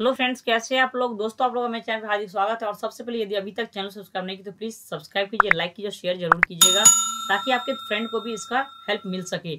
hello friends कैसे हैं आप लोग दोस्तों आप लोगों का मेरे चैनल पर हार्दिक स्वागत है और सबसे पहले यदि अभी तक चैनल सब्सक्राइब नहीं की तो प्लीज़ सब्सक्राइब कीजिए लाइक कीजिए शेयर जरूर कीजिएगा ताकि आपके फ्रेंड को भी इसका हेल्प मिल सके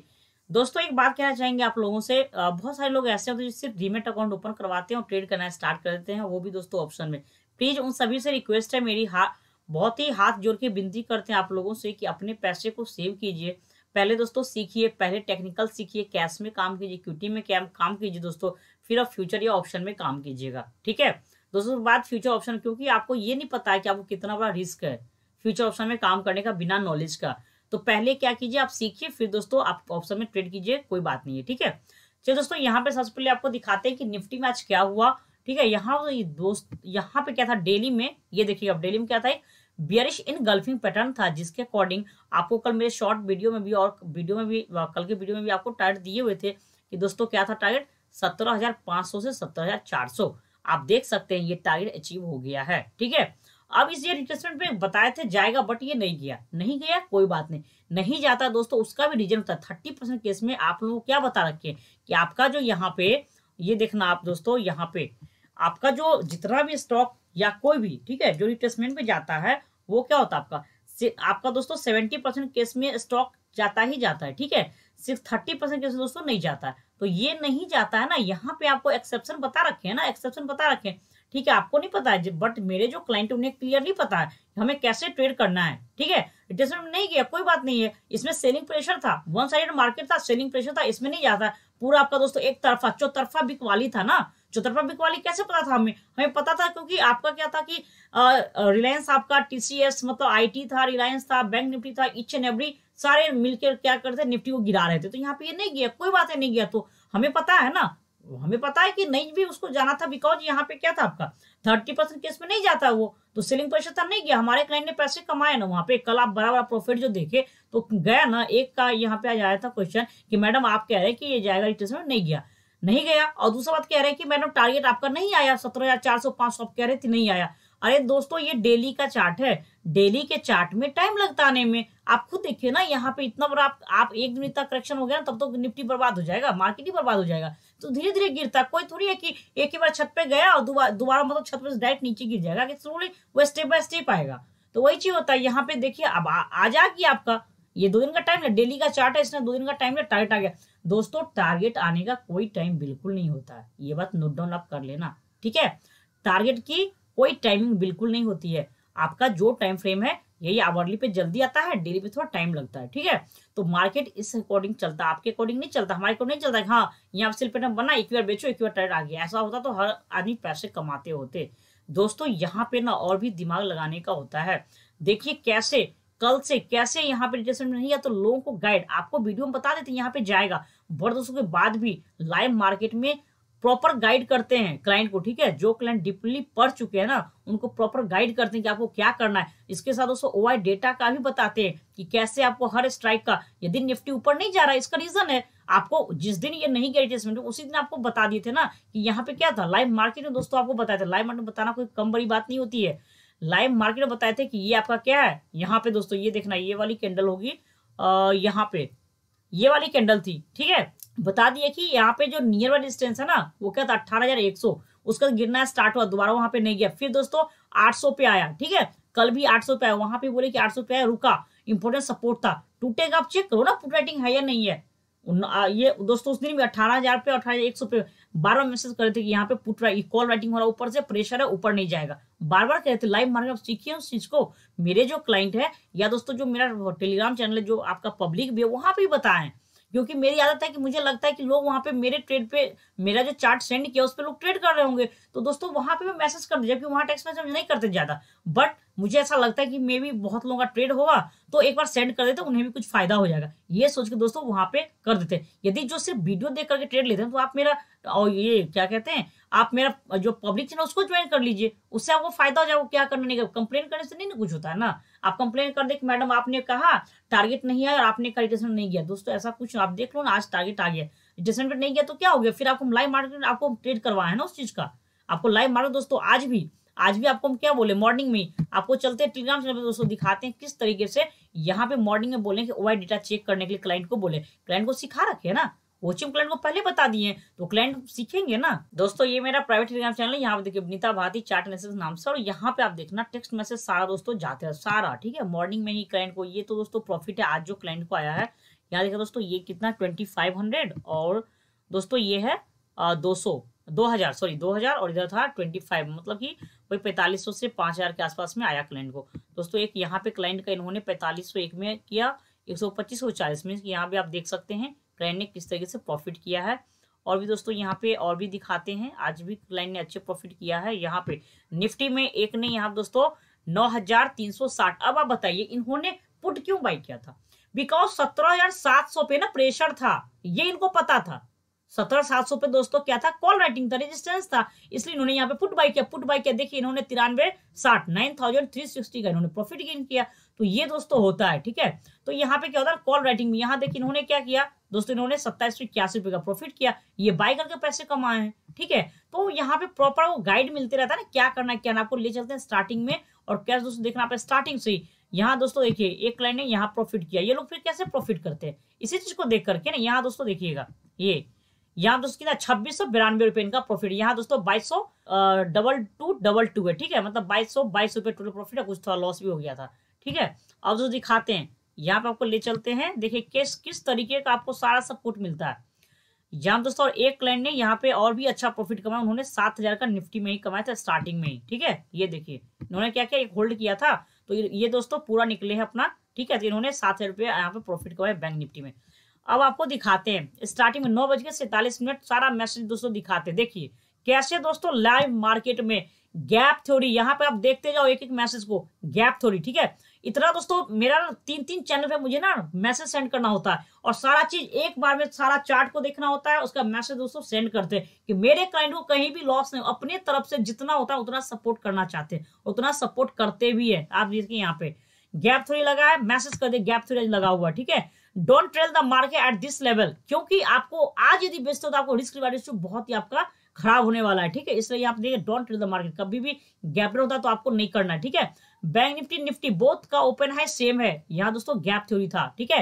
दोस्तों एक बात कहना चाहेंगे आप लोगों से बहुत सारे लोग ऐसे होते हैं जो सिर्फ डीमेट अकाउंट ओपन करवाते हैं और ट्रेड करना स्टार्ट कर देते हैं वो भी दोस्तों ऑप्शन में प्लीज़ उन सभी से रिक्वेस्ट है मेरी हाथ बहुत ही हाथ जोड़ के विनती करते हैं आप लोगों से कि अपने पैसे को सेव कीजिए पहले दोस्तों सीखिए पहले टेक्निकल सीखिए कैश में काम कीजिए क्यूटी में काम कीजिए दोस्तों फिर आप फ्यूचर या ऑप्शन में काम कीजिएगा ठीक है दोस्तों बात फ्यूचर ऑप्शन क्योंकि आपको ये नहीं पता है कि आपको कितना बड़ा रिस्क है फ्यूचर ऑप्शन में काम करने का बिना नॉलेज का तो पहले क्या कीजिए आप सीखिए फिर दोस्तों आप ऑप्शन में ट्रेड कीजिए कोई बात नहीं है ठीक है चलिए दोस्तों यहाँ पे सबसे पहले आपको दिखाते हैं कि निफ्टी में आज क्या हुआ ठीक है यहाँ दोस्त यहाँ पे क्या था डेली में ये देखिए अब डेली में क्या था एक बियरिश इन गल्फिंग पैटर्न था जिसके अकॉर्डिंग आपको कल मेरे शॉर्ट वीडियो में भी और वीडियो में भी कल के वीडियो में भी आपको टारगेट दिए हुए थे कि दोस्तों क्या था टारगेट 17,500 से 17,400 आप देख सकते हैं ये टारगेट अचीव हो गया है ठीक है अब इस ये रिप्लेसमेंट पे बताए थे जाएगा बट ये नहीं गया नहीं गया कोई बात नहीं नहीं जाता दोस्तों उसका भी रीजन होता है थर्टी परसेंट केस में आप लोगों को क्या बता रखे कि आपका जो यहाँ पे ये देखना आप दोस्तों यहाँ पे आपका जो जितना भी स्टॉक या कोई भी ठीक है जो रिप्लेसमेंट पे जाता है वो क्या होता है आपका आपका दोस्तों सेवेंटी परसेंट केस में स्टॉक जाता ही जाता है ठीक है सिर्फ थर्टी परसेंट केस दोस्तों नहीं जाता तो ये नहीं जाता है ना यहाँ पे आपको एक्सेप्शन बता रखे है ना एक्सेप्शन बता रखे ठीक है आपको नहीं पता है बट मेरे जो क्लाइंट उन्हें क्लियर नहीं पता है हमें कैसे ट्रेड करना है ठीक है रिटेशन नहीं गया कोई बात नहीं है इसमें सेलिंग प्रेशर था वन साइड मार्केट था सेलिंग प्रेशर था इसमें नहीं जाता पूरा आपका दोस्तों एक तरफा चौतरफा बिकवाली था ना चौतरफा बिकवाली कैसे पता था हमें हमें पता था क्योंकि आपका क्या था कि रिलायंस आपका टीसीएस मतलब आईटी था रिलायंस था बैंक निफ्टी था इच एंड एवरी सारे मिलकर क्या करते निफ्टी को गिरा रहे थे तो यहाँ पे ये नहीं गया कोई बात है नहीं गया तो हमें पता है ना हमें पता है कि नहीं भी उसको जाना था बिकॉज यहाँ पे क्या था आपका थर्टी परसेंट केस में नहीं जाता वो तो सेलिंग प्रेशर था नहीं गया हमारे क्लाइंट ने पैसे कमाए ना वहाँ पे कल आप बड़ा बड़ा प्रॉफिट जो देखे तो गया ना एक का यहाँ पे आ आया था क्वेश्चन कि मैडम आप कह रहे हैं कि ये जाएगा रिटर्स में नहीं गया नहीं गया और दूसरा बात कह रहे हैं कि मैडम टारगेट आपका नहीं आया सत्रह हजार चार सौ पांच सौ आप कह रहे थे नहीं आया अरे दोस्तों ये डेली का चार्ट है डेली के चार्ट में टाइम लगता आने में आप खुद देखिए ना यहाँ पे इतना बड़ा आप, आप एक दिन इतना करेक्शन हो गया ना तब तो निफ्टी बर्बाद हो जाएगा मार्केट ही बर्बाद हो जाएगा तो धीरे धीरे गिरता कोई थोड़ी है कि एक ही बार छत पे गया और दोबारा मतलब छत पे डायरेक्ट नीचे गिर जाएगा कि थोड़ी वो स्टेप बाय स्टेप आएगा तो वही चीज होता है यहाँ पे देखिए अब आ जाएगी आपका ये दो दिन का टाइम है डेली का चार्ट है इसने दो दिन का टाइम है टारगेट आ गया दोस्तों टारगेट आने का कोई टाइम बिल्कुल नहीं होता है ये बात नोट डाउन आप कर लेना ठीक है टारगेट की कोई टाइमिंग बिल्कुल नहीं होती है आपका जो टाइम फ्रेम है यही आवर्ली पे जल्दी आता है डेली पे थोड़ा टाइम लगता है ठीक है तो मार्केट इस अकॉर्डिंग चलता है आपके अकॉर्डिंग नहीं चलता हमारे अकॉर्डिंग नहीं चलता हाँ यहाँ सेल पेटर्न बना एक बार बेचो एक बार ट्रेड आ गया ऐसा होता तो हर आदमी पैसे कमाते होते दोस्तों यहाँ पे ना और भी दिमाग लगाने का होता है देखिए कैसे कल से कैसे यहाँ पे रिटेशन नहीं है तो लोगों को गाइड आपको वीडियो में बता देते यहाँ पे जाएगा बड़े दोस्तों के बाद भी लाइव मार्केट में प्रॉपर गाइड करते हैं क्लाइंट को ठीक है जो क्लाइंट डीपली पढ़ चुके हैं ना उनको प्रॉपर गाइड करते हैं कि आपको क्या करना है इसके साथ दोस्तों ओ डेटा का भी बताते हैं कि कैसे आपको हर स्ट्राइक का यदि निफ्टी ऊपर नहीं जा रहा है इसका रीजन है आपको जिस दिन ये नहीं गया एडजस्टमेंट तो उसी दिन आपको बता दिए थे ना कि यहाँ पे क्या था लाइव मार्केट में दोस्तों आपको बताया था लाइव मार्केट में बताना कोई कम बड़ी बात नहीं होती है लाइव मार्केट में बताए थे कि ये आपका क्या है यहाँ पे दोस्तों ये देखना ये वाली कैंडल होगी अः यहाँ पे ये वाली कैंडल थी ठीक है बता दिए कि यहाँ पे जो नियर बाई डिस्टेंस है ना वो क्या था अट्ठारह उसका गिरना स्टार्ट हुआ दोबारा वहां पे नहीं गया फिर दोस्तों 800 पे आया ठीक है कल भी 800 पे आया वहां पे बोले कि 800 पे आया रुका इंपोर्टेंट सपोर्ट था टूटेगा आप चेक करो ना पुट राइटिंग है या नहीं है ये दोस्तों उस दिन भी अठारह हजार पे अठारह पे बार बार मैसेज कर रहे थे कि यहाँ पे पुट रहा इक्वल राइटिंग हो रहा है ऊपर से प्रेशर है ऊपर नहीं जाएगा बार बार कह रहे थे लाइव मार्केट आप सीखिए उस चीज को मेरे जो क्लाइंट है या दोस्तों जो मेरा टेलीग्राम चैनल है जो आपका पब्लिक भी है वहां पर बताएं क्योंकि मेरी आदत है कि मुझे लगता है कि लोग वहां पे मेरे ट्रेड पे मेरा जो चार्ट सेंड किया उस पर लोग ट्रेड कर रहे होंगे तो दोस्तों वहां पे मैं मैसेज कर दिया जबकि वहां टेक्स मैसेज नहीं करते ज्यादा बट मुझे ऐसा लगता है कि मे भी बहुत लोगों का ट्रेड होगा तो एक बार सेंड कर देते उन्हें भी कुछ फायदा हो जाएगा ये सोच के दोस्तों वहां पे कर देते यदि जो सिर्फ वीडियो देख करके ट्रेड लेते हैं तो आप मेरा और ये क्या कहते हैं आप मेरा जो पब्लिक चैनल उसको ज्वाइन कर लीजिए उससे आपको फायदा हो जाएगा क्या करने नहीं कंप्लेन करने से नहीं ना कुछ होता है ना आप कंप्लेन कर दे कि मैडम आपने कहा टारगेट नहीं आया और आपने कहा नहीं किया दोस्तों ऐसा कुछ आप देख लो ना आज टारगेट आ गया रिटेशन नहीं गया तो क्या हो गया फिर आपको लाइव मार्केट आपको ट्रेड करवाया है ना उस चीज का आपको लाइव मार्केट दोस्तों आज भी आज भी आपको हम क्या बोले मॉर्निंग में आपको चलते हैं टेलीग्राम चैनल पर दोस्तों दिखाते हैं किस तरीके से यहाँ पे मॉर्निंग में बोले कि ओ डेटा चेक करने के लिए क्लाइंट को बोले क्लाइंट को सिखा रखे है ना कोचिंग क्लाइंट को पहले बता दिए तो क्लाइंट सीखेंगे ना दोस्तों ये मेरा प्राइवेट टेलीग्राम चैनल है यहाँ पे देखिए नीता भारती चार्ट मैसेज नाम से और यहाँ पे आप देखना टेक्स्ट मैसेज सारा दोस्तों जाते हैं सारा ठीक है मॉर्निंग में ही क्लाइंट को ये तो दोस्तों प्रॉफिट है आज जो क्लाइंट को आया है यहाँ देखिए दोस्तों ये कितना ट्वेंटी फाइव हंड्रेड और दोस्तों ये है दो 2000 सॉरी 2000 और इधर था 25 मतलब कि वही 4500 से 5000 के आसपास में आया क्लाइंट को दोस्तों एक यहाँ पे क्लाइंट का इन्होंने 4501 में किया 125 और 40 में यहाँ पे आप देख सकते हैं क्लाइंट ने किस तरीके से प्रॉफिट किया है और भी दोस्तों यहाँ पे और भी दिखाते हैं आज भी क्लाइंट ने अच्छे प्रॉफिट किया है यहाँ पे निफ्टी में एक ने यहाँ दोस्तों साठ अब आप बताइए इन्होंने पुट क्यों बाई किया था बिकॉज सौ पे ना प्रेशर था ये इनको पता था सत्रह सात सौ पे दोस्तों क्या था कॉल राइटिंग था रेजिस्टेंस था इसलिए इन्होंने यहाँ पे पुट बाई किया पुट बाई किया देखिए इन्होंने तिरानवे साठ नाइन थाउजेंड थ्री सिक्सटी का इन्होंने प्रॉफिट गेन किया तो ये दोस्तों होता है ठीक है तो यहाँ पे क्या होता है कॉल राइटिंग में यहाँ देखिए इन्होंने क्या किया दोस्तों इन्होंने सत्ताईस सौ इक्यासी रुपए का प्रॉफिट किया ये बाय करके पैसे कमाए हैं ठीक है तो यहाँ पे प्रॉपर वो गाइड मिलते रहता है ना क्या करना क्या ना आपको ले चलते हैं स्टार्टिंग में और कैसे दोस्तों देखना आप स्टार्टिंग से ही यहाँ दोस्तों देखिए एक क्लाइंट ने यहाँ प्रॉफिट किया ये लोग फिर कैसे प्रॉफिट करते हैं इसी चीज को देख करके ना यहाँ दोस्तों देखिएगा ये यहाँ दोस्तों कितना छब्बीस सौ बिरानवे रुपए इनका प्रॉफिट यहाँ दोस्तों बाईस सौ डबल टू डबल टू है ठीक है मतलब बाईस सौ बाईस रुपये टोटल प्रॉफिट है कुछ थोड़ा लॉस भी हो गया था ठीक है अब जो दिखाते हैं यहाँ पे आपको ले चलते हैं देखिए किस किस तरीके का आपको सारा सब पुट मिलता है यहाँ दोस्तों और एक क्लाइंट ने यहाँ पे और भी अच्छा प्रॉफिट कमाया उन्होंने सात हजार का निफ्टी में ही कमाया था स्टार्टिंग में ही ठीक है ये देखिए इन्होंने क्या क्या एक होल्ड किया था तो ये दोस्तों पूरा निकले हैं अपना ठीक है तो इन्होंने सात हजार रुपये यहाँ पे प्रॉफिट कमाया बैंक निफ्टी में अब आपको दिखाते हैं स्टार्टिंग में नौ बज के सैतालीस मिनट सारा मैसेज दोस्तों दिखाते देखिए कैसे दोस्तों लाइव मार्केट में गैप थ्योरी यहाँ पे आप देखते जाओ एक एक मैसेज को गैप थ्योरी ठीक है इतना दोस्तों मेरा तीन तीन चैनल पे मुझे ना मैसेज सेंड करना होता है और सारा चीज एक बार में सारा चार्ट को देखना होता है उसका मैसेज दोस्तों सेंड करते हैं कि मेरे क्लाइंट को कहीं भी लॉस नहीं अपने तरफ से जितना होता है उतना सपोर्ट करना चाहते हैं उतना सपोर्ट करते भी है आप देखिए यहाँ पे गैप थोड़ी लगा है मैसेज कर दे गैप थोड़ी लगा हुआ ठीक है don't trail the market at this level क्योंकि आपको आज यदि बेचते हो तो आपको रिस्क रिवार्ड रेशियो बहुत ही आपका खराब होने वाला है ठीक है इसलिए आप देखिए डोंट ट्रेल द मार्केट कभी भी गैप नहीं होता तो आपको नहीं करना है ठीक है बैंक निफ्टी निफ्टी बोथ का ओपन है सेम है यहाँ दोस्तों गैप थ्योरी था ठीक है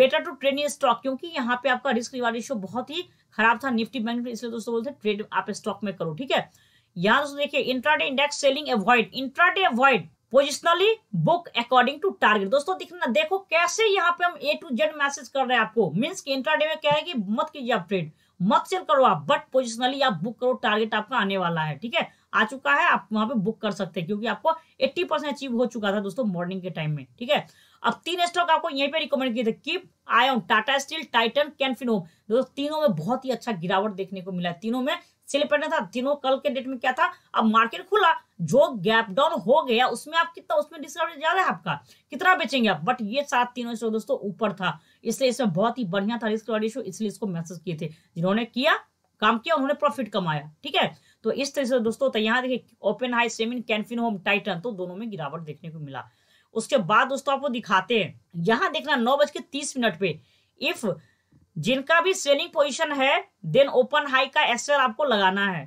बेटर टू ट्रेड ये स्टॉक क्योंकि यहाँ पे आपका रिस्क रिवार्ड रेशियो बहुत ही खराब था निफ्टी बैंक इसलिए दोस्तों बोलते ट्रेड आप स्टॉक में करो ठीक है यहाँ दोस्तों देखिए intraday index selling avoid intraday avoid positionally book according to target दोस्तों दिखना देखो कैसे यहाँ पे हम ए टू जेड मैसेज कर रहे हैं आपको मीन्स कि इंट्राडे में क्या है कि मत कीजिए आप ट्रेड मत सेल करो आप बट पोजिशनली आप बुक करो टारगेट आपका आने वाला है ठीक है आ चुका है आप वहां पे बुक कर सकते हैं क्योंकि आपको 80 परसेंट अचीव हो चुका था दोस्तों मॉर्निंग के टाइम में ठीक है अब तीन स्टॉक आपको यहीं पे रिकमेंड किए थे कीप आयोन टाटा स्टील टाइटन कैनफिनोम दोस्तों तीनों में बहुत ही अच्छा गिरावट देखने को मिला है तीनों में से निपटना था तीनों कल के डेट में क्या था अब मार्केट खुला जो गैप डाउन हो गया उसमें आप कितना उसमें डिस्काउंट ज्यादा है आपका कितना बेचेंगे आप बट ये सात तीनों से दोस्तों ऊपर था इसलिए इसमें बहुत ही बढ़िया था रिस्क रेशियो इसलिए इसको मैसेज किए थे जिन्होंने किया काम किया उन्होंने प्रॉफिट कमाया ठीक है तो इस तरह से दोस्तों तो यहाँ देखिए ओपन हाई सेमिन कैनफिन होम टाइटन तो दोनों में गिरावट देखने को मिला उसके बाद दोस्तों आपको दिखाते हैं यहाँ देखना नौ बज के तीस मिनट पे इफ जिनका भी सेलिंग पोजीशन है देन ओपन हाई का एसएल आपको लगाना है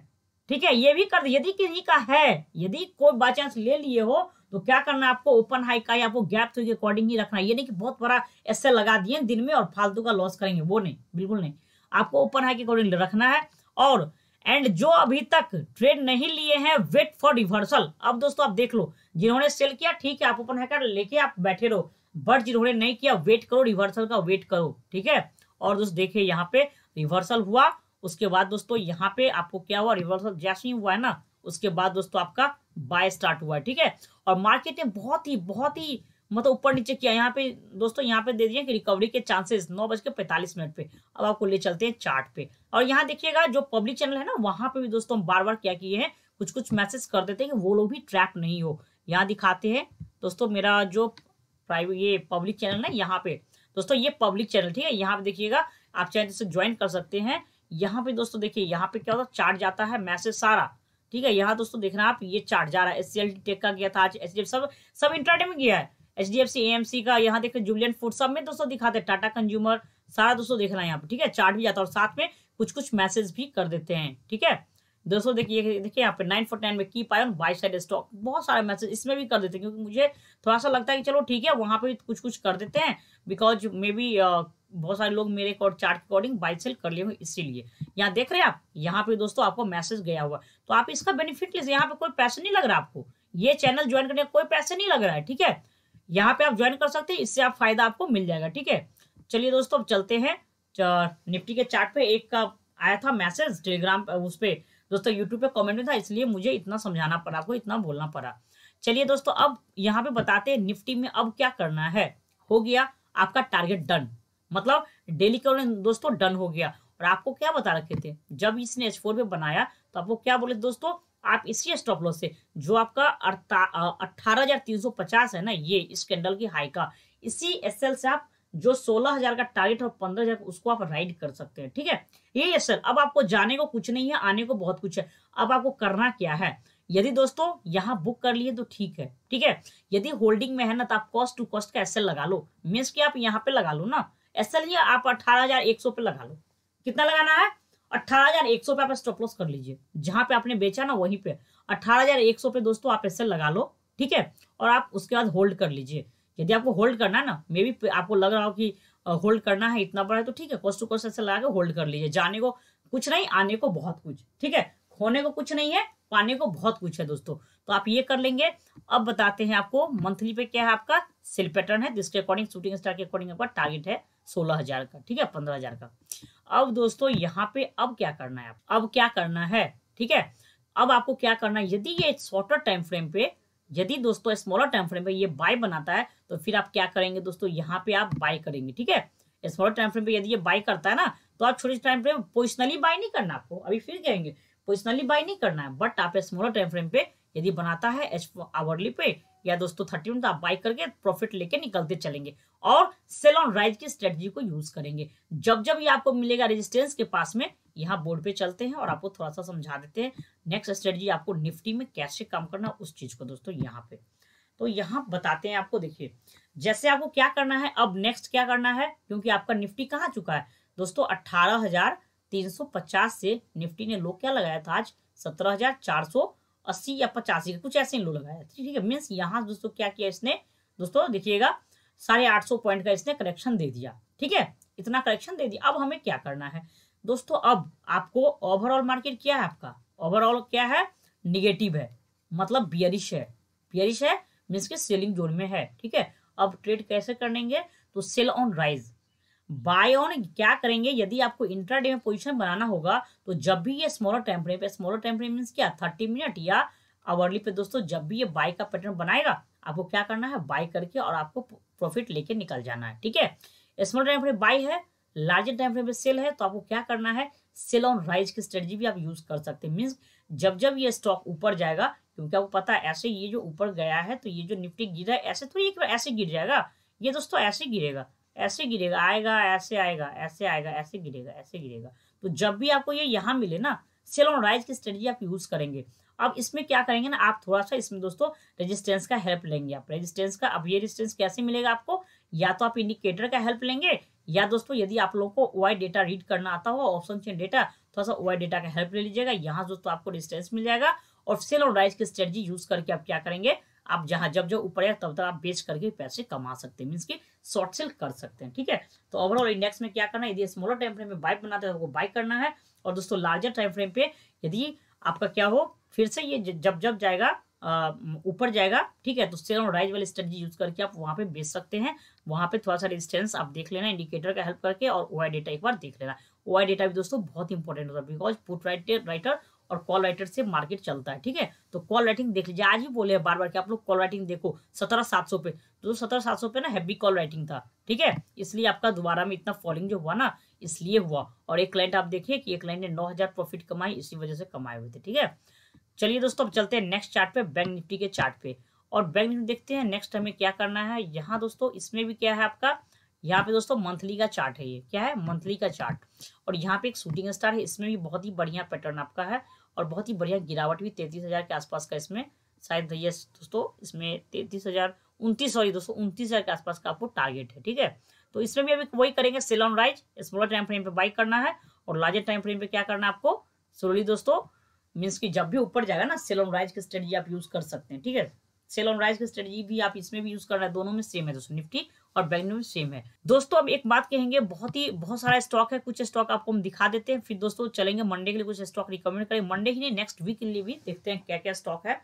ठीक है ये भी कर यदि किसी का है यदि कोई बाई चांस ले लिए हो तो क्या करना है आपको ओपन हाई का या आपको गैप थ्रू के अकॉर्डिंग ही रखना है ये नहीं कि बहुत बड़ा एसएल लगा दिए दिन में और फालतू का लॉस करेंगे वो नहीं बिल्कुल नहीं आपको ओपन हाई के अकॉर्डिंग रखना है और एंड जो अभी तक ट्रेड नहीं लिए हैं वेट फॉर रिवर्सल अब दोस्तों आप देख लो जिन्होंने सेल किया ठीक है आप ओपन हाई का लेके आप बैठे रहो बट जिन्होंने नहीं किया वेट करो रिवर्सल का वेट करो ठीक है और दोस्त देखिए यहाँ पे रिवर्सल हुआ उसके बाद दोस्तों यहाँ पे आपको क्या हुआ रिवर्सल जैसे ही हुआ है ना उसके बाद दोस्तों आपका बाय स्टार्ट हुआ ठीक है और मार्केट ने बहुत ही बहुत ही मतलब ऊपर नीचे किया यहाँ पे दोस्तों यहाँ पे दे दिए कि रिकवरी के चांसेस नौ बज के पैंतालीस मिनट पे अब आपको ले चलते हैं चार्ट पे और यहाँ देखिएगा जो पब्लिक चैनल है ना वहां पे भी दोस्तों बार बार क्या किए हैं कुछ कुछ मैसेज कर देते हैं कि वो लोग भी ट्रैप नहीं हो यहाँ दिखाते हैं दोस्तों मेरा जो प्राइवेट ये पब्लिक चैनल है यहाँ पे दोस्तों ये पब्लिक चैनल ठीक है यहाँ पे देखिएगा आप चाहे तो से ज्वाइन कर सकते हैं यहाँ पे दोस्तों देखिए यहाँ पे क्या होता है चार्ट जाता है मैसेज सारा ठीक है यहाँ दोस्तों देखना आप ये चार्ट जा रहा है एस सी एल टेक का गया था आज एच सब सब इंटरटेन में गया है H D F C M C का यहाँ देखिए जुबलियन फूड सब में दोस्तों दिखाते हैं टाटा कंज्यूमर सारा दोस्तों देखना है यहाँ पे ठीक है चार्ट भी जाता है और साथ में कुछ कुछ मैसेज भी कर देते हैं ठीक है दोस्तों देखिए देखिए यहाँ पे नाइन फोर टेन में की पाई बाई साइड स्टॉक बहुत सारे मैसेज इसमें भी कर देते हैं क्योंकि मुझे थोड़ा सा लगता है कि चलो ठीक है वहाँ पे भी कुछ कुछ कर देते हैं बिकॉज मे बी बहुत सारे लोग मेरे और चार्ट अकॉर्डिंग बाई सेल कर लिए इसीलिए यहाँ देख रहे हैं आप यहाँ पे दोस्तों आपको मैसेज गया हुआ तो आप इसका बेनिफिट लीजिए यहाँ पे कोई पैसे नहीं लग रहा आपको ये चैनल ज्वाइन करने का कोई पैसे नहीं लग रहा है ठीक है यहाँ पे आप ज्वाइन कर सकते हैं इससे आप फायदा आपको मिल जाएगा ठीक है चलिए दोस्तों अब चलते हैं निफ्टी के चार्ट पे एक का आया था मैसेज टेलीग्राम उस पर दोस्तों यूट्यूब पे कमेंट में था इसलिए मुझे इतना समझाना पड़ा आपको इतना बोलना पड़ा चलिए दोस्तों अब यहाँ पे बताते हैं निफ्टी में अब क्या करना है हो गया आपका टारगेट डन मतलब डेली करोड़ दोस्तों डन हो गया और आपको क्या बता रखे थे जब इसने एच फोर पे बनाया तो आपको क्या बोले दोस्तों आप इसी स्टॉप लॉस से जो आपका अठारह हजार तीन सौ पचास है ना ये इस कैंडल की हाई का इसी एस से आप जो सोलह हजार का टारगेट और पंद्रह हजार उसको आप राइड कर सकते हैं ठीक है ये यस सर अब आपको जाने को कुछ नहीं है आने को बहुत कुछ है अब आपको करना क्या है यदि दोस्तों यहाँ बुक कर लिए तो ठीक है ठीक है यदि होल्डिंग में है ना तो आप कॉस्ट टू कॉस्ट का एस लगा लो मीन्स की आप यहाँ पे लगा लो ना एस एल आप अठारह हजार एक सौ पे लगा लो कितना लगाना है अठारह हजार एक सौ पे आप स्टॉप लॉस कर लीजिए जहां पे आपने बेचा ना वहीं पे अठारह हजार एक सौ पे दोस्तों आप एस लगा लो ठीक है और आप उसके बाद होल्ड कर लीजिए यदि आपको होल्ड करना है ना मे भी आपको लग रहा हो कि होल्ड करना है इतना बड़ा है तो ठीक है कॉस्ट टू कॉस्ट ऐसे लगा के होल्ड कर लीजिए जाने को कुछ नहीं आने को बहुत कुछ ठीक है खोने को कुछ नहीं है पाने को बहुत कुछ है दोस्तों तो आप ये कर लेंगे अब बताते हैं आपको मंथली पे क्या है आपका सेल पैटर्न है जिसके अकॉर्डिंग शूटिंग स्टार के अकॉर्डिंग आपका टारगेट है सोलह हजार का ठीक है पंद्रह हजार का अब दोस्तों यहाँ पे अब क्या करना है अब क्या करना है ठीक है अब आपको क्या करना है यदि ये शॉर्टर टाइम फ्रेम पे यदि दोस्तों स्मॉलर टाइम फ्रेम पे ये बाय बनाता है तो फिर आप क्या करेंगे दोस्तों यहाँ पे आप बाय करेंगे ठीक है स्मॉलर टाइम फ्रेम पे यदि ये बाय करता है ना तो आप छोटे टाइम फ्रेम पोजिशनली बाय नहीं करना आपको अभी फिर कहेंगे पोजिशनली बाय नहीं करना है बट आप स्मॉलर टाइम फ्रेम पे यदि बनाता है एच आवरली पे या दोस्तों थर्टी मिनट आप बाई करके प्रॉफिट लेके निकलते चलेंगे और सेल ऑन राइज की स्ट्रेटजी को यूज करेंगे जब जब ये आपको मिलेगा रेजिस्टेंस के पास में यहाँ बोर्ड पे चलते हैं और आपको थोड़ा सा समझा देते हैं नेक्स्ट स्ट्रेटजी आपको निफ्टी में कैसे काम करना उस चीज को दोस्तों यहाँ पे तो यहाँ बताते हैं आपको देखिए जैसे आपको क्या करना है अब नेक्स्ट क्या करना है क्योंकि आपका निफ्टी कहाँ चुका है दोस्तों अट्ठारह हजार तीन सौ पचास से निफ्टी ने लो क्या लगाया था आज सत्रह हजार चार सौ अस्सी या पचासी कुछ ऐसे लो लगाया ठीक है मीन्स यहाँ दोस्तों क्या किया इसने दोस्तों देखिएगा साढ़े आठ सौ पॉइंट का इसने करेक्शन दे दिया ठीक है इतना करेक्शन दे दिया अब हमें क्या करना है दोस्तों अब आपको ओवरऑल मार्केट क्या है आपका ओवरऑल क्या है निगेटिव है मतलब बियरिश है बियरिश है मीन्स के सेलिंग जोन में है ठीक है अब ट्रेड कैसे करेंगे तो sell on rise buy on क्या करेंगे यदि आपको इंटरडे में पोजीशन बनाना होगा तो जब भी ये स्मॉलर टेम्परे पे स्मॉलर टेम्परे फ्रेम मीन्स क्या थर्टी मिनट या अवर्ली पे दोस्तों जब भी ये बाय का पैटर्न बनाएगा आपको क्या करना है बाय करके और आपको प्रॉफिट लेके निकल जाना है ठीक है स्मॉल टेम्परे फ्रेम बाय है लार्जर टाइम फ्रेम पे सेल है तो आपको क्या करना है सेल ऑन राइज की स्ट्रेटजी भी आप यूज कर सकते हैं मीन्स जब जब ये स्टॉक ऊपर जाएगा क्योंकि आपको पता है ऐसे ये जो ऊपर गया है तो ये जो निफ्टी गिरा है ऐसे थोड़ी एक बार ऐसे गिर जाएगा ये दोस्तों ऐसे गिरेगा ऐसे गिरेगा आएगा ऐसे आएगा ऐसे आएगा ऐसे गिरेगा ऐसे गिरेगा तो जब भी आपको ये यहाँ मिले ना सेल ऑन राइज की स्ट्रेटजी आप यूज करेंगे अब इसमें क्या करेंगे ना आप थोड़ा सा इसमें दोस्तों रेजिस्टेंस का हेल्प लेंगे आप रेजिस्टेंस का अब ये रेजिस्टेंस कैसे मिलेगा आपको या तो आप इंडिकेटर का हेल्प लेंगे या दोस्तों यदि आप लोग को वाई डेटा रीड करना आता हो ऑप्शन चेन डेटा थोड़ा सा वाई डेटा का हेल्प ले लीजिएगा यहाँ दोस्तों आपको डिस्टेंस मिल जाएगा और सेल और राइज की स्ट्रेटजी यूज करके आप क्या करेंगे आप जहां जब जब ऊपर आए तब तक आप बेच करके पैसे कमा सकते हैं मीन्स की शॉर्ट सेल कर सकते हैं ठीक है तो ओवरऑल इंडेक्स में क्या करना है यदि स्मॉलर टाइम फ्रेम में बाइक बनाते हैं तो बाइक करना है और दोस्तों लार्जर टाइम फ्रेम पे यदि आपका क्या हो फिर से ये जब जब जाएगा ऊपर जाएगा ठीक है तो सेल और राइज वाली स्ट्रेटजी यूज करके आप वहाँ पे बेच सकते हैं वहाँ पे थोड़ा सा रेजिस्टेंस आप देख लेना इंडिकेटर का हेल्प करके और ओ डेटा एक बार देख लेना ओ डेटा भी दोस्तों बहुत इंपॉर्टेंट होता है बिकॉज पुट राइटर राइटर और कॉल राइटर से मार्केट चलता है ठीक है तो कॉल राइटिंग देख लीजिए आज ही बोले हैं बार बार कि आप लोग कॉल राइटिंग देखो सत्रह सात सौ पे तो सत्रह सात सौ पे ना हैवी कॉल राइटिंग था ठीक है इसलिए आपका दोबारा में इतना फॉलिंग जो हुआ ना इसलिए हुआ और एक क्लाइंट आप देखिए कि एक क्लाइंट ने नौ हजार प्रॉफिट कमाई इसी वजह से कमाए हुए थे ठीक है चलिए दोस्तों अब चलते हैं नेक्स्ट चार्ट पे बैंक निफ्टी के चार्ट पे और बैंक निफ्टी देखते हैं नेक्स्ट हमें क्या करना है यहाँ दोस्तों इसमें भी क्या है आपका यहाँ पे दोस्तों मंथली का चार्ट है ये क्या है मंथली का चार्ट और यहाँ पे एक शूटिंग स्टार है इसमें भी बहुत ही बढ़िया पैटर्न आपका है और बहुत ही बढ़िया गिरावट भी तैतीस हजार के आसपास का इसमें शायद ये दोस्तों इसमें तैतीस हजार उनतीस सॉरी दोस्तों उनतीस हजार के आसपास का आपको टारगेट है ठीक है तो इसमें भी अभी वही करेंगे sell on rise smaller time frame पे बाई करना है और लार्जर टाइम फ्रेम पे क्या करना है आपको सोलोली दोस्तों मीन्स की जब भी ऊपर जाएगा ना सेल ऑन राइज की स्ट्रेटजी आप यूज कर सकते हैं ठीक है सेल ऑन राइज की स्ट्रेटजी भी आप इसमें भी यूज रहे हैं दोनों में सेम है दोस्तों निफ्टी और बैंक में सेम है दोस्तों अब एक बात कहेंगे बहुत ही बहुत सारा स्टॉक है कुछ स्टॉक आपको हम दिखा देते हैं फिर दोस्तों चलेंगे मंडे के लिए कुछ स्टॉक रिकमेंड करें मंडे ही नहीं नेक्स्ट वीक के लिए भी देखते हैं क्या क्या स्टॉक है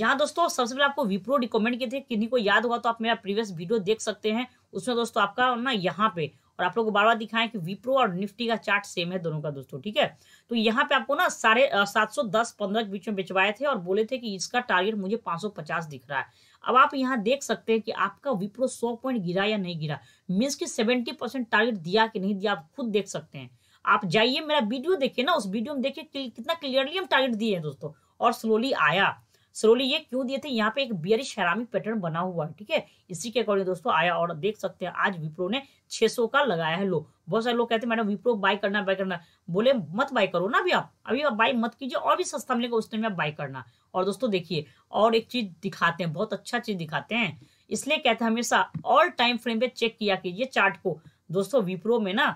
यहाँ दोस्तों सबसे पहले आपको विप्रो रिकमेंड किए थे किन्हीं को याद हुआ तो आप मेरा प्रीवियस वीडियो देख सकते हैं उसमें दोस्तों आपका ना यहाँ पे और आप लोग को बार बार दिखाएं कि विप्रो और निफ्टी का चार्ट सेम है दोनों का दोस्तों ठीक है तो यहाँ पे आपको ना सारे सात सौ दस पंद्रह के बीच में बेचवाए थे और बोले थे कि इसका टारगेट मुझे पांच सौ पचास दिख रहा है अब आप यहाँ देख सकते हैं कि आपका विप्रो सौ पॉइंट गिरा या नहीं गिरा मीन्स की सेवेंटी परसेंट टारगेट दिया कि नहीं दिया आप खुद देख सकते हैं आप जाइए मेरा वीडियो देखिए ना उस वीडियो में देखिए कितना क्लियरली हम टारगेट दिए हैं दोस्तों और स्लोली आया सरोली ये क्यों दिए थे यहाँ पे एक बियरी हरामी पैटर्न बना हुआ है ठीक है इसी के अकॉर्डिंग दोस्तों आया और देख सकते हैं आज विप्रो ने 600 का लगाया है लो बहुत सारे लोग कहते हैं मैडम विप्रो बाय करना बाय करना बोले मत बाय करो ना अभी आप अभी आप बाई मत कीजिए और भी सस्ता मिलेगा उस टाइम आप बाय करना और दोस्तों देखिए और एक चीज दिखाते हैं बहुत अच्छा चीज दिखाते हैं इसलिए कहते हैं हमेशा ऑल टाइम फ्रेम पे चेक किया कीजिए चार्ट को दोस्तों विप्रो में ना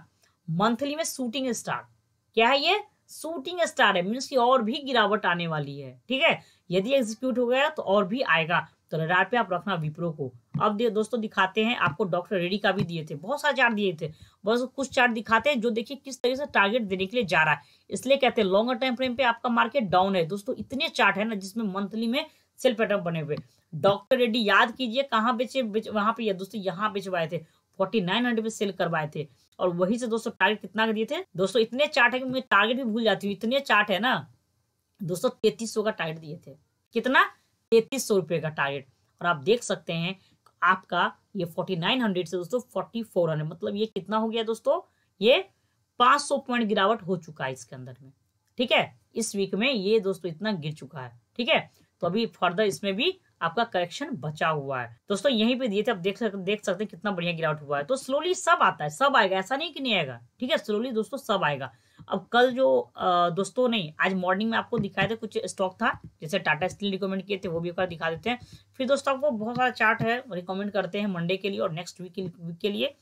मंथली में शूटिंग स्टार क्या है ये शूटिंग स्टार है मीन्स की और भी गिरावट आने वाली है ठीक है यदि एग्जीक्यूट हो गया तो और भी आएगा तो रडार पे आप रखना विप्रो को अब दोस्तों दिखाते हैं आपको डॉक्टर रेडी का भी दिए थे बहुत सारे चार्ट दिए थे बस कुछ चार्ट दिखाते हैं जो देखिए किस तरीके से टारगेट देने के लिए जा रहा है इसलिए कहते हैं लॉन्गर टाइम फ्रेम पे आपका मार्केट डाउन है दोस्तों इतने चार्ट है ना जिसमें मंथली में सेल पैटर्न बने हुए डॉक्टर रेड्डी याद कीजिए कहाँ बेचे बेच, वहाँ पे दोस्तों यहाँ बेचवाए थे फोर्टी नाइन हंड्रेड पे सेल करवाए थे और वही से दोस्तों टारगेट कितना दिए थे दोस्तों इतने चार्ट है कि मैं टारगेट भी भूल जाती हूँ इतने चार्ट है ना दो सौ तैतीस सौ का टारगेट दिए थे कितना तैतीस सौ रुपये का टारगेट और आप देख सकते हैं आपका ये फोर्टी नाइन हंड्रेड से दोस्तों फोर्टी फोर हंड्रेड मतलब ये कितना हो गया दोस्तों ये पाँच सौ पॉइंट गिरावट हो चुका है इसके अंदर में ठीक है इस वीक में ये दोस्तों इतना गिर चुका है ठीक है तो अभी फर्दर इसमें भी आपका करेक्शन बचा हुआ है दोस्तों यहीं पे दिए थे आप देख सकते देख सकते हैं कितना बढ़िया गिरावट हुआ है तो स्लोली सब आता है सब आएगा ऐसा नहीं कि नहीं आएगा ठीक है स्लोली दोस्तों सब आएगा अब कल जो दोस्तों नहीं आज मॉर्निंग में आपको दिखाया था कुछ स्टॉक था जैसे टाटा स्टील रिकमेंड किए थे वो भी एक बार दिखा देते हैं फिर दोस्तों आपको बहुत सारा चार्ट है रिकमेंड करते हैं मंडे के लिए और नेक्स्ट वीक वीक के लिए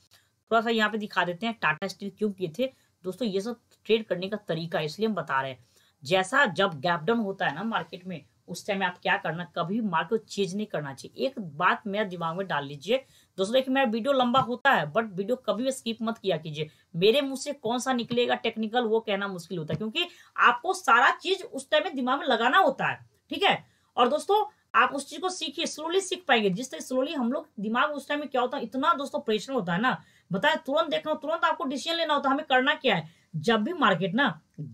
थोड़ा सा यहाँ पे दिखा देते हैं टाटा स्टील क्यों किए थे दोस्तों ये सब ट्रेड करने का तरीका इसलिए हम बता रहे हैं जैसा जब गैप डाउन होता है ना मार्केट में उस टाइम आप क्या करना कभी मार्केट चेंज नहीं करना चाहिए एक बात मेरा दिमाग में डाल लीजिए दोस्तों देखिए मेरा वीडियो लंबा होता है बट वीडियो कभी भी स्किप मत किया कीजिए मेरे मुंह से कौन सा निकलेगा टेक्निकल वो कहना मुश्किल होता है क्योंकि आपको सारा चीज उस टाइम में दिमाग में लगाना होता है ठीक है और दोस्तों आप उस चीज को सीखिए स्लोली सीख पाएंगे जिस तरह स्लोली हम लोग दिमाग उस टाइम में क्या होता है इतना दोस्तों प्रेशर होता है ना बताए तुरंत देखना तुरंत आपको डिसीजन लेना होता है हमें करना क्या है जब भी मार्केट ना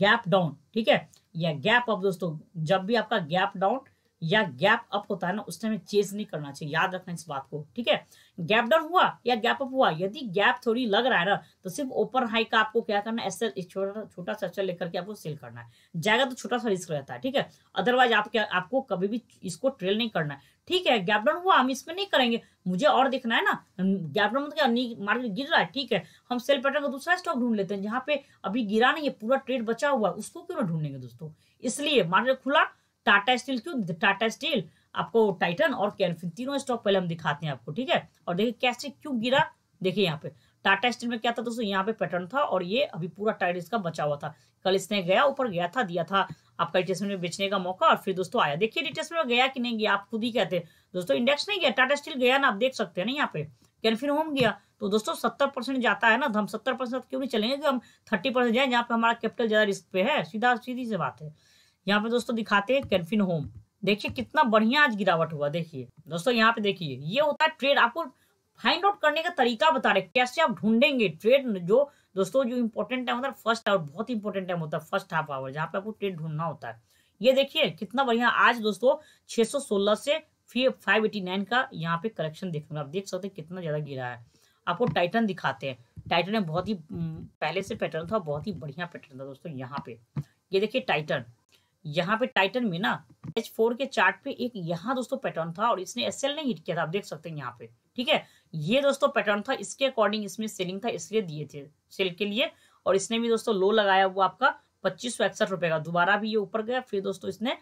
गैप डाउन ठीक है या गैप अप दोस्तों जब भी आपका गैप डाउन या गैप अप होता है ना उस टाइम चेज नहीं करना चाहिए याद रखना इस बात को ठीक है गैप डाउन हुआ या गैप अप हुआ यदि गैप थोड़ी लग रहा है ना तो सिर्फ ओपन हाई का आपको क्या करना है ऐसे छोटा छोटा सा अच्छा लेकर के आपको सेल करना है जाएगा तो छोटा सा रिस्क रहता है ठीक है अदरवाइज आप क्या आपको कभी भी इसको ट्रेल नहीं करना है ठीक है गैप डाउन हुआ हम इसमें नहीं करेंगे मुझे और देखना है ना गैप डाउन मतलब मार्केट गिर रहा है ठीक है हम सेल पैटर्न का दूसरा स्टॉक ढूंढ लेते हैं जहाँ पे अभी गिरा नहीं है पूरा ट्रेड बचा हुआ है उसको क्यों ना ढूंढेंगे दोस्तों इसलिए मार्केट खुला टाटा स्टील क्यों टाटा स्टील आपको टाइटन और कैनफिन तीनों स्टॉक पहले हम दिखाते हैं आपको ठीक है और देखिए कैसे क्यों गिरा देखिए यहाँ पे टाटा स्टील में क्या था दोस्तों यहाँ पे पैटर्न था और ये अभी पूरा टाइट इसका बचा हुआ था कल इसने गया ऊपर गया था दिया था आपका रिटेसमेंट e में बेचने का मौका और फिर दोस्तों आया देखिए रिटेसमेंट e में गया कि नहीं गया आप खुद ही कहते हैं दोस्तों इंडेक्स नहीं गया टाटा स्टील गया ना आप देख सकते हैं ना यहाँ पे कैनफिन होम गया तो दोस्तों सत्तर परसेंट जाता है ना तो हम सत्तर परसेंट क्यों नहीं चलेंगे हम थर्टी परसेंट जाए जहाँ पे हमारा कैपिटल ज्यादा रिस्क पे है सीधा सीधी से बात है यहाँ पे दोस्तों दिखाते हैं कैनफिन होम देखिए कितना बढ़िया आज गिरावट हुआ देखिए दोस्तों यहाँ पे देखिए ये होता है ट्रेड आपको फाइंड आउट करने का तरीका बता रहे कैसे आप ढूंढेंगे ट्रेड जो दोस्तों जो इम्पोर्टेंट टाइम होता है फर्स्ट आवर बहुत इंपॉर्टेंट टाइम होता है फर्स्ट हाफ आवर जहाँ पे आपको ट्रेड ढूंढना होता है ये देखिए कितना बढ़िया आज दोस्तों छह से फिर 589 का यहाँ पे करेक्शन देखने आप देख सकते कितना ज़्यादा गिरा है आपको टाइटन दिखाते हैं टाइटन में बहुत ही हम्म, पहले से पैटर्न था बहुत ही बढ़िया पैटर्न था दोस्तों यहाँ पे ये देखिए टाइटन यहाँ पे टाइटन में ना एच फोर के चार्ट पे एक यहाँ दोस्तों पैटर्न था और इसने एस नहीं हिट किया था आप देख सकते हैं यहाँ पे ठीक है ये दोस्तों पैटर्न था इसके अकॉर्डिंग इसमें सेलिंग था इसलिए दिए थे सेल के लिए और इसने भी दोस्तों लो लगाया वो आपका पच्चीस सौ इकसठ रुपए का दोबारा भी ये ऊपर गया फिर दोस्तों इसने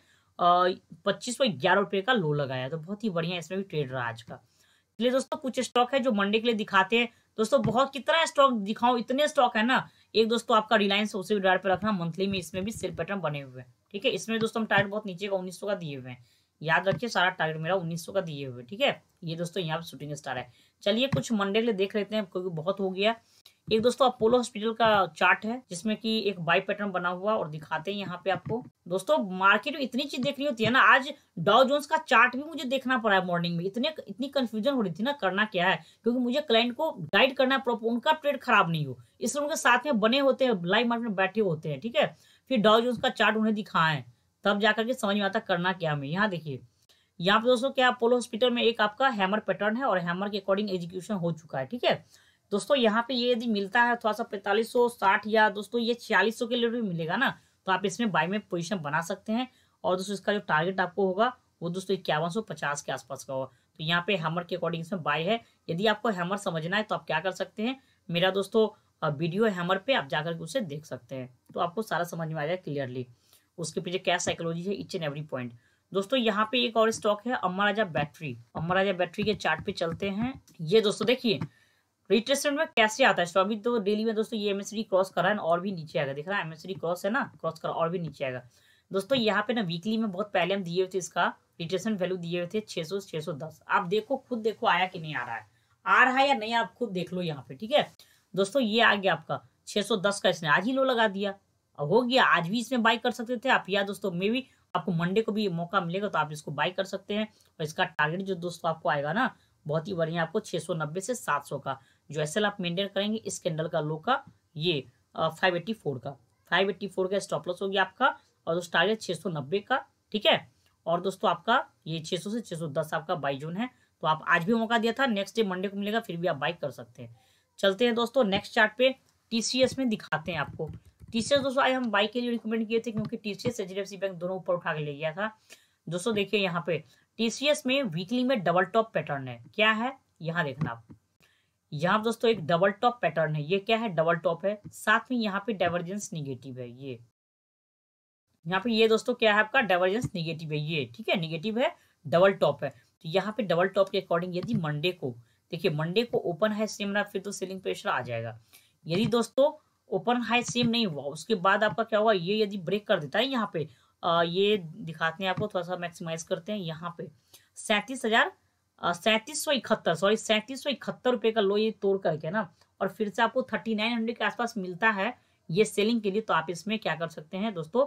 पच्चीस सौ ग्यारह रुपए का लो लगाया तो बहुत ही बढ़िया इसमें भी ट्रेड रहा आज का इसलिए दोस्तों कुछ स्टॉक है जो मंडे के लिए दिखाते हैं दोस्तों बहुत कितना स्टॉक दिखाऊं इतने स्टॉक है ना एक दोस्तों आपका रिलायंस उसे भी डायर पर रखना मंथली में इसमें भी सेल पैटर्न बने हुए हैं ठीक है इसमें दोस्तों हम टारगेट बहुत नीचे का उन्नीस का दिए हुए हैं याद रखिए सारा टारगेट मेरा 1900 का दिए हुए ठीक है ये दोस्तों यहाँ पर शूटिंग स्टार है चलिए कुछ मंडे के लिए देख लेते हैं क्योंकि बहुत हो गया एक दोस्तों अपोलो हॉस्पिटल का चार्ट है जिसमें कि एक बाई पैटर्न बना हुआ और दिखाते हैं यहाँ पे आपको दोस्तों मार्केट में इतनी चीज देखनी होती है ना आज डाउ जोन्स का चार्ट भी मुझे देखना पड़ा है मॉर्निंग में इतने इतनी कंफ्यूजन हो रही थी ना करना क्या है क्योंकि मुझे क्लाइंट को गाइड करना है उनका ट्रेड खराब नहीं हो इसलिए उनके साथ में बने होते हैं लाइव मार्केट में बैठे होते हैं ठीक है फिर डॉ जोन्स का चार्ट उन्हें दिखाएं तब जाकर के समझ में आता करना क्या हमें यहाँ देखिए यहाँ पे दोस्तों क्या अपोलो हॉस्पिटल में एक आपका हैमर पैटर्न है और हैमर के अकॉर्डिंग एजुकेशन हो चुका है ठीक है दोस्तों यहाँ पे ये यदि मिलता है थोड़ा सा पैंतालीस सौ साठ या दोस्तों ये छियालीस सौ के लिए भी मिलेगा ना तो आप इसमें बाई में पोजिशन बना सकते हैं और दोस्तों इसका जो टारगेट आपको होगा वो दोस्तों इक्यावन सौ पचास के आसपास का होगा तो यहाँ पे हैमर के अकॉर्डिंग इसमें बाय है यदि आपको हैमर समझना है तो आप क्या कर सकते हैं मेरा दोस्तों वीडियो हमर पे आप जाकर के उसे देख सकते हैं तो आपको सारा समझ में आ जाएगा क्लियरली उसके पीछे क्या साइकोलॉजी है इच एंड एवरी पॉइंट दोस्तों यहाँ पे एक और स्टॉक है अमर राजा बैटरी अमर राजा बैटरी के चार्ट पे चलते हैं ये दोस्तों देखिए रिट्रेसमेंट में कैसे आता है स्टॉक अभी तो डेली में दोस्तों ये एमएसडी क्रॉस करा है और भी नीचे आएगा देख रहा है एमएसडी क्रॉस है ना क्रॉस करा और भी नीचे आएगा दोस्तों यहाँ पे ना वीकली में बहुत पहले हम दिए हुए थे इसका रिट्रेसमेंट वैल्यू दिए हुए थे छे सौ छह सौ दस आप देखो खुद देखो आया कि नहीं आ रहा है आ रहा है या नहीं आप खुद देख लो यहाँ पे ठीक है दोस्तों ये आ गया आपका 610 का इसने आज ही लो लगा दिया हो गया आज भी इसमें बाई कर सकते थे आप या दोस्तों मे भी आपको मंडे को भी मौका मिलेगा तो आप इसको बाई कर सकते हैं और इसका टारगेट जो दोस्तों आपको आएगा ना बहुत ही बढ़िया आपको 690 से 700 का जो एस आप मेंटेन करेंगे इस कैंडल का लो का ये फाइव एट्टी फोर का फाइव एट्टी फोर का स्टॉप लॉस हो गया आपका और दोस्तों टारगेट छः सौ नब्बे का ठीक है और दोस्तों आपका ये छः सौ से छः सौ दस आपका बाई जोन है तो आप आज भी मौका दिया था नेक्स्ट डे मंडे को मिलेगा फिर भी आप बाइक कर सकते हैं चलते हैं दोस्तों नेक्स्ट चार्ट पे टीसीएस में दिखाते हैं आपको टीसीएस दोस्तों आज हम बाइक के लिए रिकमेंड किए थे क्योंकि टीसीएस एच डी बैंक दोनों ऊपर उठा के ले गया था दोस्तों देखिए यहाँ पे टीसीएस में वीकली में डबल टॉप पैटर्न है क्या है यहाँ देखना आप यहाँ दोस्तों एक डबल टॉप पैटर्न है ये क्या है डबल टॉप है साथ में यहाँ पे डाइवर्जेंस निगेटिव है ये यहाँ पे ये दोस्तों क्या है आपका डाइवर्जेंस निगेटिव है ये ठीक है निगेटिव है डबल टॉप है तो यहाँ पे डबल टॉप के अकॉर्डिंग यदि मंडे को देखिए मंडे को ओपन हाई सेम रहा फिर तो सेलिंग प्रेशर आ जाएगा यदि दोस्तों ओपन हाई सेम नहीं हुआ उसके बाद आपका क्या हुआ ये यदि ब्रेक कर देता है यहाँ पे आ, ये दिखाते हैं आपको थोड़ा सा मैक्सिमाइज करते हैं यहाँ पे सैंतीस हजार सैंतीस सौ इकहत्तर सॉरी सैंतीस सौ इकहत्तर रुपये का लो ये तोड़ करके ना और फिर से आपको थर्टी नाइन हंड्रेड के आसपास मिलता है ये सेलिंग के लिए तो आप इसमें क्या कर सकते हैं दोस्तों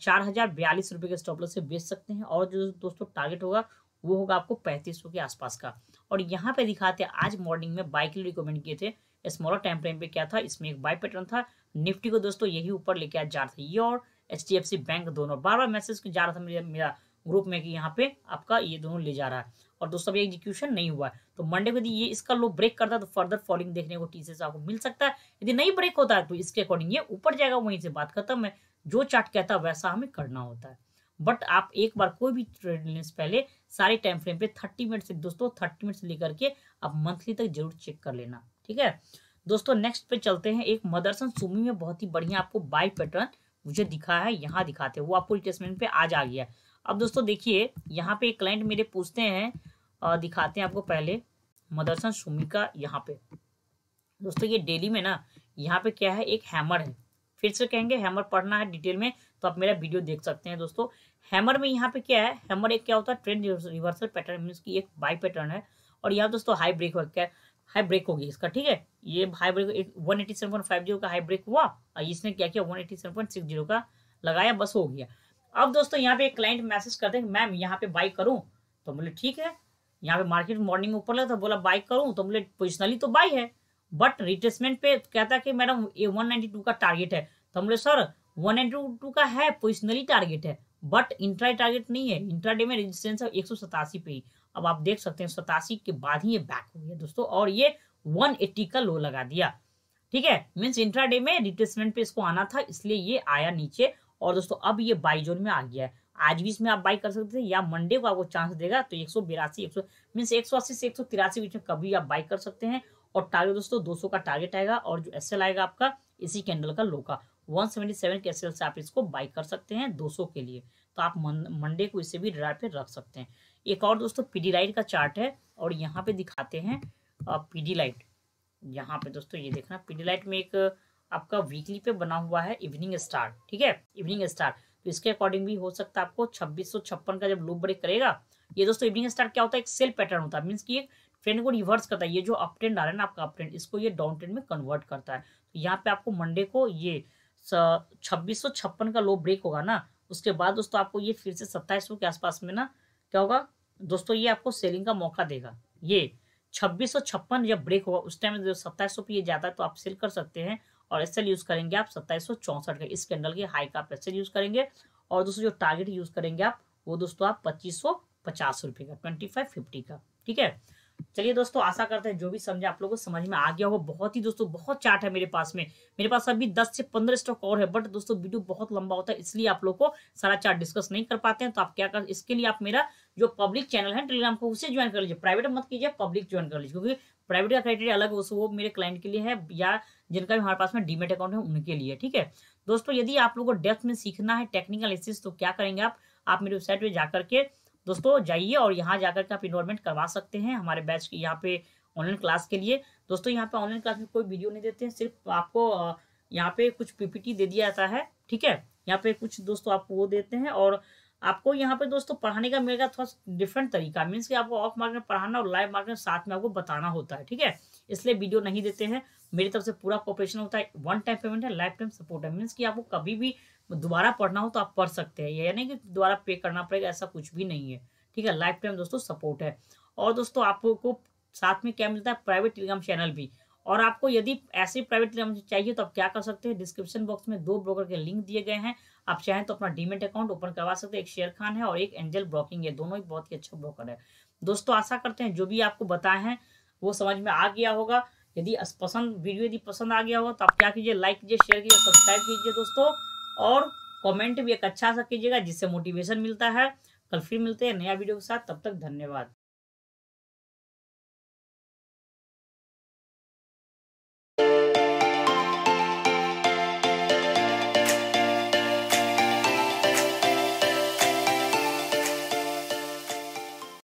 चार हजार बयालीस रुपये के स्टॉप लॉस से बेच सकते हैं और जो दोस्तों टारगेट होगा वो होगा आपको पैंतीस सौ के आसपास का और यहाँ पे दिखाते हैं आज मॉर्निंग में बाइक रिकमेंड किए थे स्मॉलर टाइम फ्रेम पे क्या था इसमें एक बाई पैटर्न था निफ्टी को दोस्तों यही ऊपर लेके आज जा रहा था ये और एच बैंक दोनों बार बार मैसेज जा रहा था मेरा मेरा ग्रुप में कि यहाँ पे आपका ये दोनों ले जा रहा है और दोस्तों अभी एग्जीक्यूशन नहीं हुआ है तो मंडे को यदि ये इसका लो ब्रेक करता है तो फर्दर फॉलिंग देखने को टीसी आपको मिल सकता है यदि नहीं ब्रेक होता है तो इसके अकॉर्डिंग ये ऊपर जाएगा वहीं से बात खत्म है जो चार्ट कहता है वैसा हमें करना होता है बट आप एक बार कोई भी ट्रेड लेने से पहले सारे टाइम फ्रेम पे थर्टी मिनट से दोस्तों थर्टी मिनट से लेकर के आप मंथली तक जरूर चेक कर लेना ठीक है दोस्तों नेक्स्ट पे चलते हैं एक मदरसन सुमी में बहुत ही बढ़िया आपको बाई पैटर्न मुझे दिखा है यहाँ दिखाते हैं वो आपको रिटेसमेंट पे आज आ गया अब दोस्तों देखिए यहाँ पे एक क्लाइंट मेरे पूछते हैं और दिखाते हैं आपको पहले मदरसन सुमी का यहाँ पे दोस्तों ये डेली में ना यहाँ पे क्या है एक हैमर है फिर से कहेंगे हैमर पढ़ना है डिटेल में तो आप मेरा वीडियो देख सकते हैं दोस्तों हैमर में यहाँ पे क्या है हैमर एक क्या होता है ट्रेंड रिवर्सल पैटर्न मीन की एक बाई पैटर्न है और यहाँ दोस्तों हाई ब्रेक हो क्या हाई ब्रेक होगी इसका ठीक है ये high break one eighty seven point five zero का हाई ब्रेक हुआ और इसने क्या किया one eighty seven point six zero का लगाया बस हो गया अब दोस्तों यहाँ पे एक क्लाइंट मैसेज करते हैं मैम यहाँ पे बाई करूँ तो बोले ठीक है यहाँ पे मार्केट मॉर्निंग ऊपर लगा था बोला बाई करूँ तो बोले पोजिशनली तो बाई है बट रिटेसमेंट पे कहता है कि मैडम ये वन नाइनटी टू का टारगेट है तो बोले सर वन नाइन्टी टू का है पोजिशनली टारगेट है बट इंट्रा टारगेट नहीं है इंट्रा में रेजिस्टेंस है एक पे ही अब आप देख सकते हैं सतासी के बाद ही ये बैक हुई है दोस्तों और ये 180 का लो लगा दिया ठीक है मीन्स इंट्रा में रिप्लेसमेंट पे इसको आना था इसलिए ये आया नीचे और दोस्तों अब ये बाई जोन में आ गया है आज भी इसमें आप बाई कर सकते हैं या मंडे को आपको चांस देगा तो एक सौ बिरासी एक सौ मीन्स एक सौ अस्सी से एक सौ तिरासी बीच में कभी आप बाई कर सकते हैं और टारगेट दोस्तों 200 का टारगेट आएगा और जो एस आएगा आपका इसी कैंडल का लो का 177 के सेल से आप इसको बाई कर सकते हैं 200 के लिए तो आप मंडे को इसे भी ड्राइव पे रख सकते हैं एक और दोस्तों पीडी लाइट का चार्ट है और यहाँ पे दिखाते हैं पीडी लाइट यहाँ पे दोस्तों ये देखना पीडी लाइट में एक आपका वीकली पे बना हुआ है इवनिंग स्टार ठीक है इवनिंग स्टार तो इसके अकॉर्डिंग भी हो सकता है आपको छब्बीस का जब लूप ब्रेक करेगा ये दोस्तों इवनिंग स्टार क्या होता है एक सेल पैटर्न होता है मीन्स की एक ट्रेंड को रिवर्स करता है ये जो अपट्रेंड आ रहा है ना आपका अपट्रेंड इसको ये डाउन ट्रेंड में कन्वर्ट करता है तो यहाँ पे आपको मंडे को ये छब्बीस का लो ब्रेक होगा ना उसके बाद दोस्तों आपको ये फिर से सत्ताईस के आसपास में ना क्या होगा दोस्तों ये आपको सेलिंग का मौका देगा ये छब्बीस जब ब्रेक होगा उस टाइम में सत्ताईस पे ये जाता है तो आप सेल कर सकते हैं और एस यूज करेंगे आप सत्ताईस का इस कैंडल के हाई का आप एस यूज करेंगे और दोस्तों जो टारगेट यूज करेंगे आप वो दोस्तों आप पच्चीस सौ पचास रुपए का ट्वेंटी फाइव फिफ्टी का ठीक है चलिए दोस्तों आशा करते हैं जो भी समझे आप लोगों को समझ में आ गया होगा बहुत ही दोस्तों बहुत चार्ट है मेरे पास में मेरे पास अभी 10 से 15 स्टॉक और है बट दोस्तों वीडियो बहुत लंबा होता है इसलिए आप लोग को सारा चार्ट डिस्कस नहीं कर पाते हैं तो आप क्या कर इसके लिए आप मेरा जो पब्लिक चैनल है टेलीग्राम को उसे ज्वाइन कर लीजिए प्राइवेट मत कीजिए पब्लिक ज्वाइन कर लीजिए क्योंकि प्राइवेट का क्राइटेरिया अलग है वो मेरे क्लाइंट के लिए है या जिनका भी हमारे पास में डीमेट अकाउंट है उनके लिए ठीक है दोस्तों यदि आप लोग को डेप्थ में सीखना है टेक्निकल एसिस तो क्या करेंगे आप आप मेरी वेबसाइट पर जाकर के दोस्तों जाइए और यहाँ जाकर के आप इनरोलमेंट करवा सकते हैं हमारे बैच के यहाँ पे ऑनलाइन क्लास के लिए दोस्तों यहाँ पे ऑनलाइन क्लास में कोई वीडियो नहीं देते हैं सिर्फ आपको यहाँ पे कुछ पीपीटी दे दिया जाता है ठीक है यहाँ पे कुछ दोस्तों आपको वो देते हैं और आपको यहाँ पे दोस्तों पढ़ाने का मिलेगा थोड़ा डिफरेंट तरीका मीन्स कि आपको ऑफ मार्क में पढ़ाना और लाइव मार्क में साथ में आपको बताना होता है ठीक है इसलिए वीडियो नहीं देते हैं मेरी तरफ से पूरा कॉपरेशन होता है वन टाइम पेमेंट है लाइफ टाइम सपोर्ट है मीन्स कि आपको कभी भी दोबारा पढ़ना हो तो आप पढ़ सकते हैं यानी कि दोबारा पे करना पड़ेगा ऐसा कुछ भी नहीं है ठीक है लाइफ टाइम दोस्तों सपोर्ट है और दोस्तों आपको साथ में क्या मिलता है प्राइवेट टेलीग्राम चैनल भी और आपको यदि ऐसे प्राइवेट टेलीग्राम चाहिए तो आप क्या कर सकते हैं डिस्क्रिप्शन बॉक्स में दो ब्रोकर के लिंक दिए गए हैं आप चाहें तो अपना डीमेट अकाउंट ओपन करवा सकते हैं एक शेयर खान है और एक एंजल ब्रोकिंग है दोनों ही बहुत ही अच्छा ब्रोकर है दोस्तों आशा करते हैं जो भी आपको बताए हैं वो समझ में आ गया होगा यदि पसंद वीडियो यदि पसंद आ गया होगा तो आप क्या कीजिए लाइक कीजिए शेयर कीजिए सब्सक्राइब कीजिए दोस्तों और कमेंट भी एक अच्छा सा कीजिएगा जिससे मोटिवेशन मिलता है कल फिर मिलते हैं नया वीडियो के साथ तब तक धन्यवाद